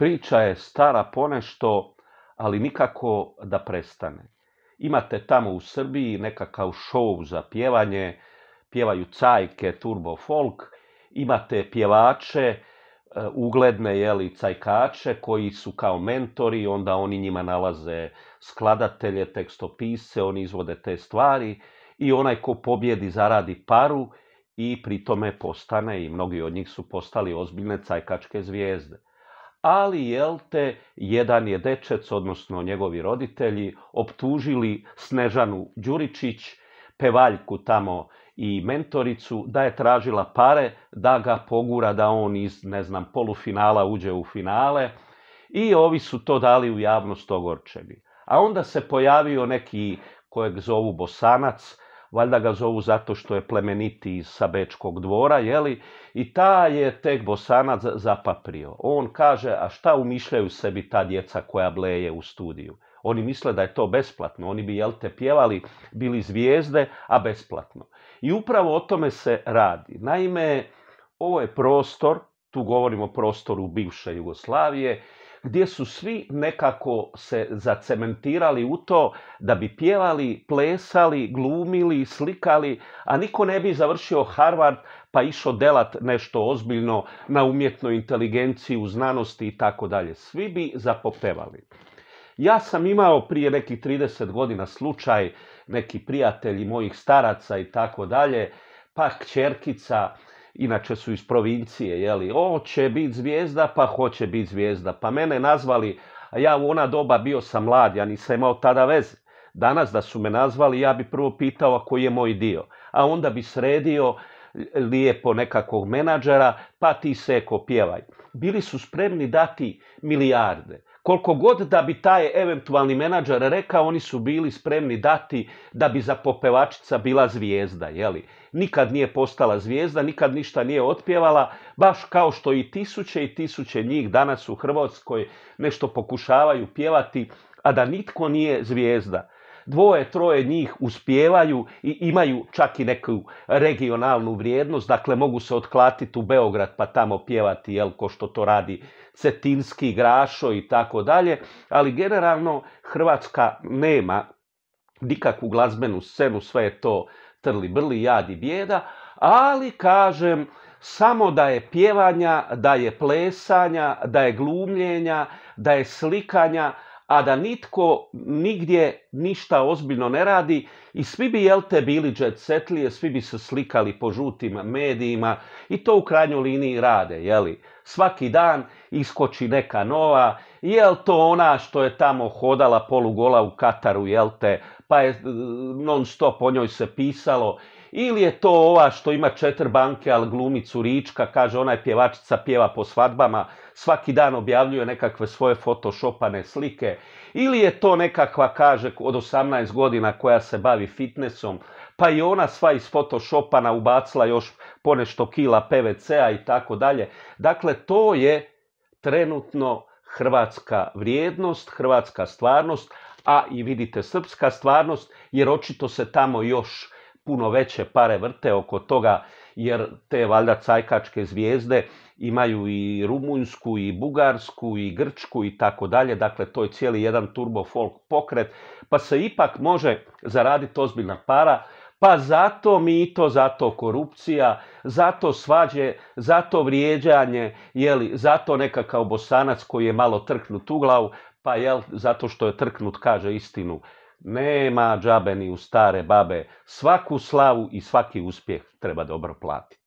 Priča je stara ponešto, ali nikako da prestane. Imate tamo u Srbiji nekakav show za pjevanje, pjevaju cajke, turbo folk, imate pjevače, e, ugledne jeli, cajkače koji su kao mentori, onda oni njima nalaze skladatelje, tekstopise, oni izvode te stvari i onaj ko pobjedi zaradi paru i pri tome postane i mnogi od njih su postali ozbiljne cajkačke zvijezde ali jel te, jedan je dečec, odnosno njegovi roditelji, optužili Snežanu Đuričić, pevaljku tamo i mentoricu, da je tražila pare, da ga pogura, da on iz, ne znam, polufinala uđe u finale i ovi su to dali u javnost ogorčeni. A onda se pojavio neki kojeg zovu Bosanac, valjda ga zovu zato što je plemeniti iz Sabečkog dvora, jeli? I ta je tek bosanac zapaprio. On kaže, a šta umišljaju sebi ta djeca koja bleje u studiju? Oni misle da je to besplatno, oni bi jel te pjevali, bili zvijezde, a besplatno. I upravo o tome se radi. Naime, ovo je prostor, tu govorimo o prostoru bivše Jugoslavije, gdje su svi nekako se zacementirali u to da bi pjevali, plesali, glumili, slikali, a niko ne bi završio Harvard pa išao delat nešto ozbiljno na umjetnoj inteligenciji, u znanosti i tako dalje. Svi bi zapopevali. Ja sam imao prije nekih 30 godina slučaj, neki prijatelji mojih staraca i tako dalje, pa kćerkica inače su iz provincije, jeli, o, će biti zvijezda, pa hoće biti zvijezda. Pa mene nazvali, a ja u ona doba bio sam mlad, ja nisam imao tada veze. Danas da su me nazvali, ja bi prvo pitao koji je moj dio, a onda bi sredio lijepo nekakvog menadžera, pa ti seko pjevaj. Bili su spremni dati milijarde. Koliko god da bi taj eventualni menadžer rekao, oni su bili spremni dati da bi za popevačica bila zvijezda, jeli? Nikad nije postala zvijezda, nikad ništa nije otpjevala, baš kao što i tisuće i tisuće njih danas u Hrvatskoj nešto pokušavaju pjevati, a da nitko nije zvijezda dvoje, troje njih uspijevaju i imaju čak i neku regionalnu vrijednost, dakle mogu se otklatiti u Beograd pa tamo pjevati, jel, ko što to radi Cetinski, Grašo i tako dalje, ali generalno Hrvatska nema nikakvu glazbenu scenu, sve je to trli brli, jad i bijeda, ali kažem, samo da je pjevanja, da je plesanja, da je glumljenja, da je slikanja, a da nitko nigdje ništa ozbiljno ne radi i svi bi jel te bili jet setlije, svi bi se slikali po žutim medijima i to u krajnjoj liniji rade, jeli. Svaki dan iskoči neka nova, jel to ona što je tamo hodala polugola u Kataru, jel te, pa je non stop o njoj se pisalo ili je to ova što ima četir banke, ali glumicu Rička, kaže ona je pjevačica, pjeva po svadbama, svaki dan objavljuje nekakve svoje photoshopane slike. Ili je to nekakva, kaže, od 18 godina koja se bavi fitnessom, pa i ona sva iz photoshopana ubacila još ponešto kila PVC-a i tako dalje. Dakle, to je trenutno hrvatska vrijednost, hrvatska stvarnost, a i vidite srpska stvarnost, jer očito se tamo još puno veće pare vrte oko toga jer te valjda cajkačke zvijezde imaju i rumunjsku i bugarsku i grčku i tako dalje. Dakle, to je cijeli jedan turbo folk pokret. Pa se ipak može zaraditi ozbiljna para. Pa zato mito, zato korupcija, zato svađe, zato vrijeđanje, jeli, zato nekakav bosanac koji je malo trknut u glavu, pa jel, zato što je trknut kaže istinu. Nema džabe ni u stare babe. Svaku slavu i svaki uspjeh treba dobro platiti.